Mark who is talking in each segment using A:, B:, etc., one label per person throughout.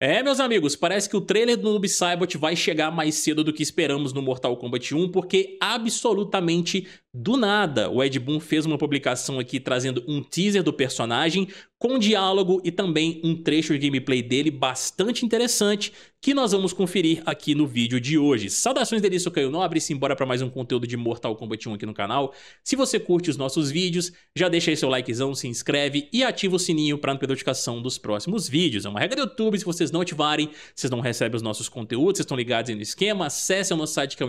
A: É, meus amigos, parece que o trailer do Noob Saibot vai chegar mais cedo do que esperamos no Mortal Kombat 1, porque absolutamente do nada, o Ed Boon fez uma publicação aqui trazendo um teaser do personagem com diálogo e também um trecho de gameplay dele bastante interessante que nós vamos conferir aqui no vídeo de hoje. Saudações delícia, Caio Nobre, simbora para mais um conteúdo de Mortal Kombat 1 aqui no canal. Se você curte os nossos vídeos, já deixa aí seu likezão, se inscreve e ativa o sininho para não perder notificação dos próximos vídeos. É uma regra do YouTube, se vocês não ativarem, vocês não recebem os nossos conteúdos, vocês estão ligados aí no esquema, acesse o nosso site que é o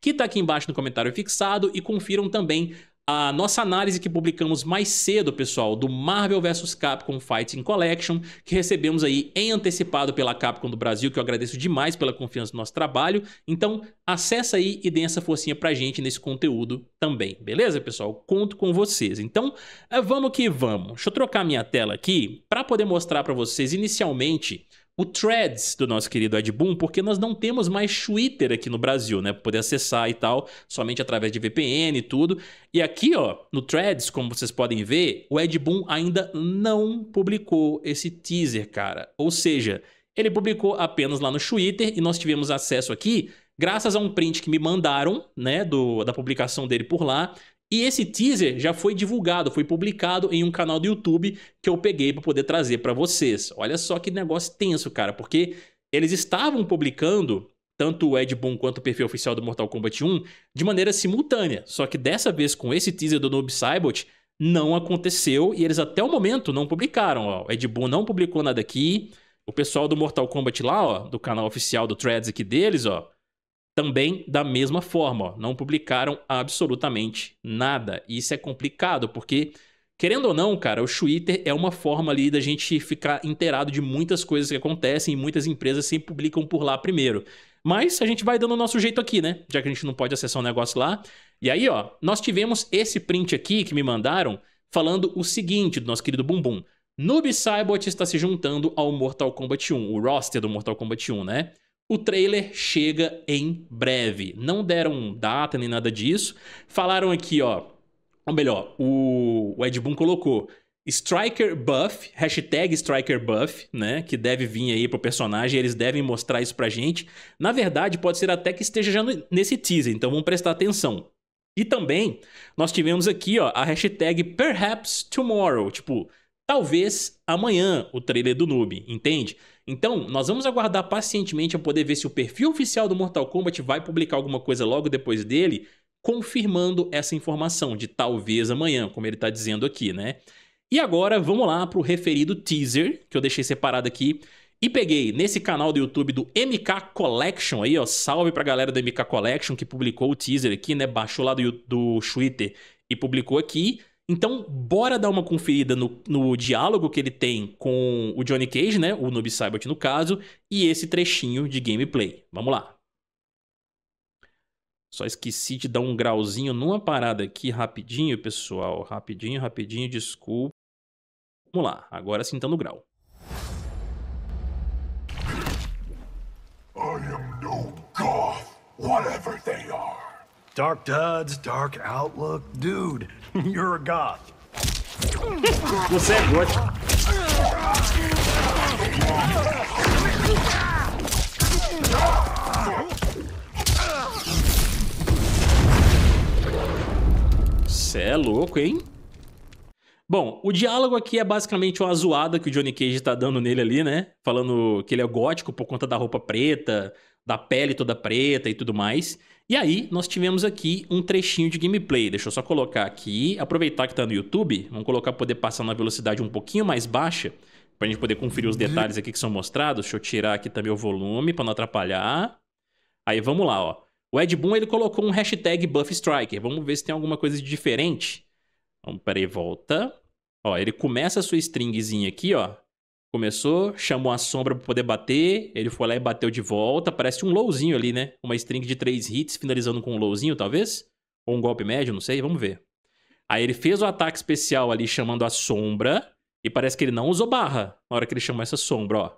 A: que está aqui embaixo no comentário fixado e confiram também a nossa análise que publicamos mais cedo, pessoal, do Marvel vs Capcom Fighting Collection, que recebemos aí em antecipado pela Capcom do Brasil, que eu agradeço demais pela confiança no nosso trabalho. Então, acessa aí e dê essa forcinha pra gente nesse conteúdo também, beleza, pessoal? Conto com vocês. Então, é, vamos que vamos. Deixa eu trocar minha tela aqui para poder mostrar para vocês inicialmente o Threads do nosso querido Ed Boon, porque nós não temos mais Twitter aqui no Brasil, né? Pra poder acessar e tal, somente através de VPN e tudo. E aqui, ó, no Threads, como vocês podem ver, o Ed Boon ainda não publicou esse teaser, cara. Ou seja, ele publicou apenas lá no Twitter e nós tivemos acesso aqui graças a um print que me mandaram, né, do, da publicação dele por lá, e esse teaser já foi divulgado, foi publicado em um canal do YouTube que eu peguei para poder trazer para vocês. Olha só que negócio tenso, cara, porque eles estavam publicando tanto o Ed Boon quanto o perfil oficial do Mortal Kombat 1 de maneira simultânea. Só que dessa vez com esse teaser do Noob Saibot não aconteceu e eles até o momento não publicaram. Ó. O Ed Boon não publicou nada aqui. O pessoal do Mortal Kombat lá, ó, do canal oficial do Threads aqui deles, ó, também da mesma forma, ó, não publicaram absolutamente nada. Isso é complicado, porque, querendo ou não, cara, o Twitter é uma forma ali da gente ficar inteirado de muitas coisas que acontecem e muitas empresas sempre publicam por lá primeiro. Mas a gente vai dando o nosso jeito aqui, né? Já que a gente não pode acessar o um negócio lá. E aí, ó, nós tivemos esse print aqui que me mandaram falando o seguinte do nosso querido Bumbum. Noob Cybot está se juntando ao Mortal Kombat 1, o roster do Mortal Kombat 1, né? O trailer chega em breve. Não deram data nem nada disso. Falaram aqui, ó. Ou melhor, o, Ed Boon colocou Striker Buff, hashtag Striker Buff, né? Que deve vir aí pro personagem, eles devem mostrar isso pra gente. Na verdade, pode ser até que esteja já nesse teaser, então vamos prestar atenção. E também, nós tivemos aqui, ó, a hashtag Perhaps Tomorrow, tipo, talvez amanhã o trailer do noob, entende? Então, nós vamos aguardar pacientemente para poder ver se o perfil oficial do Mortal Kombat vai publicar alguma coisa logo depois dele, confirmando essa informação de talvez amanhã, como ele está dizendo aqui, né? E agora vamos lá para o referido teaser, que eu deixei separado aqui, e peguei nesse canal do YouTube do MK Collection aí, ó, salve pra galera do MK Collection que publicou o teaser aqui, né, baixou lá do, do Twitter e publicou aqui, então, bora dar uma conferida no, no diálogo que ele tem com o Johnny Cage, né? O Noob no caso, e esse trechinho de gameplay. Vamos lá. Só esqueci de dar um grauzinho numa parada aqui rapidinho, pessoal. Rapidinho, rapidinho, desculpa. Vamos lá, agora sim tá no grau. I am no god, whatever Dark duds, dark outlook. Dude, you're a goth. Você é gótico. Cê é louco, hein? Bom, o diálogo aqui é basicamente uma zoada que o Johnny Cage tá dando nele ali, né? Falando que ele é gótico por conta da roupa preta, da pele toda preta e tudo mais. E aí, nós tivemos aqui um trechinho de gameplay. Deixa eu só colocar aqui, aproveitar que está no YouTube, vamos colocar poder passar na velocidade um pouquinho mais baixa, para a gente poder conferir os uhum. detalhes aqui que são mostrados. Deixa eu tirar aqui também o volume para não atrapalhar. Aí vamos lá, ó. O Ed Boon ele colocou um hashtag Buff Striker. Vamos ver se tem alguma coisa de diferente. Vamos, peraí, volta. Ó, ele começa a sua stringzinha aqui, ó. Começou, chamou a sombra pra poder bater, ele foi lá e bateu de volta. Parece um lowzinho ali, né? Uma string de três hits, finalizando com um lowzinho, talvez? Ou um golpe médio, não sei, vamos ver. Aí ele fez o ataque especial ali, chamando a sombra. E parece que ele não usou barra na hora que ele chamou essa sombra, ó.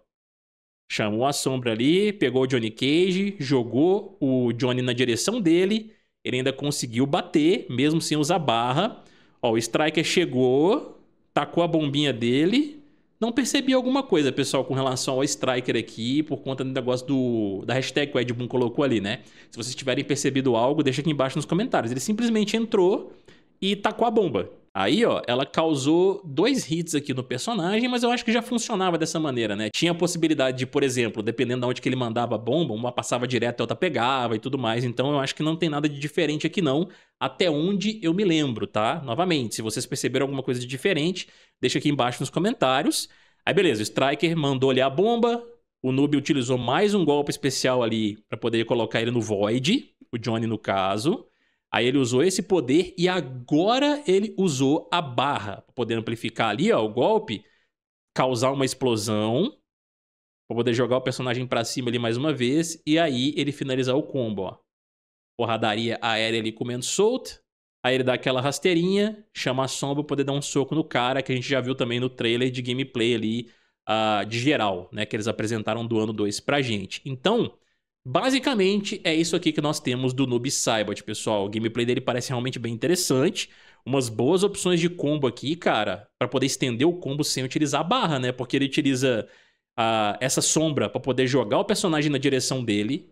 A: Chamou a sombra ali, pegou o Johnny Cage, jogou o Johnny na direção dele. Ele ainda conseguiu bater, mesmo sem usar barra. Ó, o Striker chegou, tacou a bombinha dele não percebi alguma coisa, pessoal, com relação ao Striker aqui, por conta do negócio do, da hashtag que o Ed Boon colocou ali, né? Se vocês tiverem percebido algo, deixa aqui embaixo nos comentários. Ele simplesmente entrou e tacou a bomba. Aí, ó, ela causou dois hits aqui no personagem, mas eu acho que já funcionava dessa maneira, né? Tinha a possibilidade de, por exemplo, dependendo de onde que ele mandava a bomba, uma passava direto e a outra pegava e tudo mais. Então eu acho que não tem nada de diferente aqui não, até onde eu me lembro, tá? Novamente, se vocês perceberam alguma coisa de diferente, deixa aqui embaixo nos comentários. Aí beleza, o Striker mandou ali a bomba, o Noob utilizou mais um golpe especial ali para poder colocar ele no Void, o Johnny no caso. Aí ele usou esse poder e agora ele usou a barra para poder amplificar ali ó, o golpe, causar uma explosão, para poder jogar o personagem para cima ali mais uma vez e aí ele finalizar o combo. Ó. Porradaria aérea ali comendo solto. Aí ele dá aquela rasteirinha, chama a sombra pra poder dar um soco no cara, que a gente já viu também no trailer de gameplay ali uh, de geral, né? Que eles apresentaram do ano 2 pra gente. Então, Basicamente, é isso aqui que nós temos do Noob Saibot, pessoal. O gameplay dele parece realmente bem interessante. Umas boas opções de combo aqui, cara, para poder estender o combo sem utilizar a barra, né? Porque ele utiliza uh, essa sombra para poder jogar o personagem na direção dele.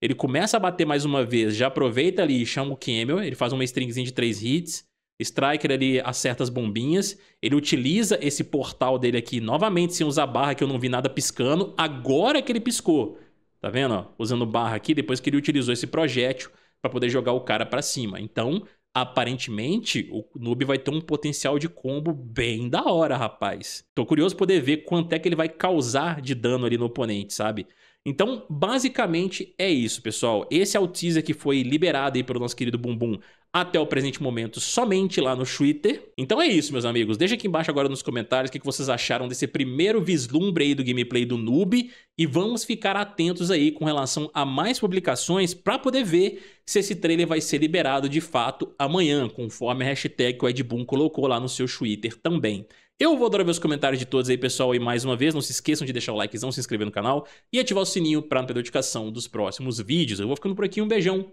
A: Ele começa a bater mais uma vez, já aproveita ali e chama o Camel. Ele faz uma stringzinha de três hits. Striker ele acerta as bombinhas. Ele utiliza esse portal dele aqui novamente sem usar barra, que eu não vi nada piscando. Agora que ele piscou. Tá vendo? Ó? Usando barra aqui, depois que ele utilizou esse projétil para poder jogar o cara para cima. Então, aparentemente, o noob vai ter um potencial de combo bem da hora, rapaz. Tô curioso poder ver quanto é que ele vai causar de dano ali no oponente, sabe? Então, basicamente é isso, pessoal. Esse é o teaser que foi liberado aí pelo nosso querido Bumbum até o presente momento somente lá no Twitter. Então é isso, meus amigos. Deixa aqui embaixo agora nos comentários o que vocês acharam desse primeiro vislumbre aí do gameplay do Noob e vamos ficar atentos aí com relação a mais publicações para poder ver se esse trailer vai ser liberado de fato amanhã, conforme a hashtag que o Ed Boon colocou lá no seu Twitter também. Eu vou adorar ver os comentários de todos aí, pessoal, e mais uma vez, não se esqueçam de deixar o likezão, se inscrever no canal e ativar o sininho para não perder notificação dos próximos vídeos. Eu vou ficando por aqui, um beijão